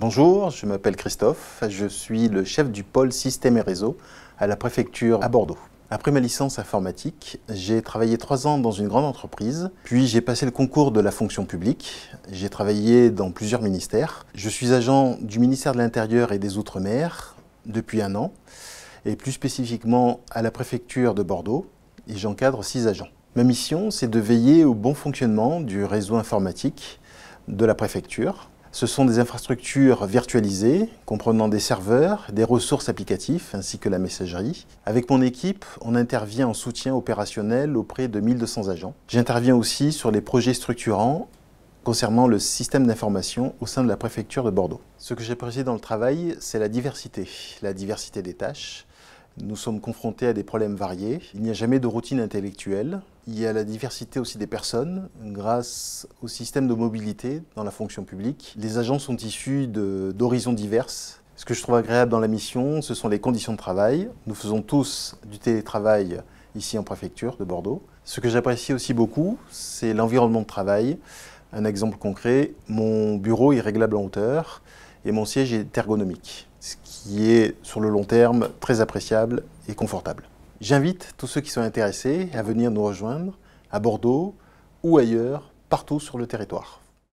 Bonjour, je m'appelle Christophe, je suis le chef du pôle système et réseau à la préfecture à Bordeaux. Après ma licence informatique, j'ai travaillé trois ans dans une grande entreprise, puis j'ai passé le concours de la fonction publique. J'ai travaillé dans plusieurs ministères. Je suis agent du ministère de l'Intérieur et des Outre-mer depuis un an, et plus spécifiquement à la préfecture de Bordeaux, et j'encadre six agents. Ma mission, c'est de veiller au bon fonctionnement du réseau informatique de la préfecture, ce sont des infrastructures virtualisées comprenant des serveurs, des ressources applicatives ainsi que la messagerie. Avec mon équipe, on intervient en soutien opérationnel auprès de 1200 agents. J'interviens aussi sur les projets structurants concernant le système d'information au sein de la préfecture de Bordeaux. Ce que j'apprécie dans le travail, c'est la diversité, la diversité des tâches, nous sommes confrontés à des problèmes variés. Il n'y a jamais de routine intellectuelle. Il y a la diversité aussi des personnes grâce au système de mobilité dans la fonction publique. Les agents sont issus d'horizons divers. Ce que je trouve agréable dans la mission, ce sont les conditions de travail. Nous faisons tous du télétravail ici en préfecture de Bordeaux. Ce que j'apprécie aussi beaucoup, c'est l'environnement de travail. Un exemple concret, mon bureau est réglable en hauteur et mon siège est ergonomique, ce qui est sur le long terme très appréciable et confortable. J'invite tous ceux qui sont intéressés à venir nous rejoindre à Bordeaux ou ailleurs, partout sur le territoire.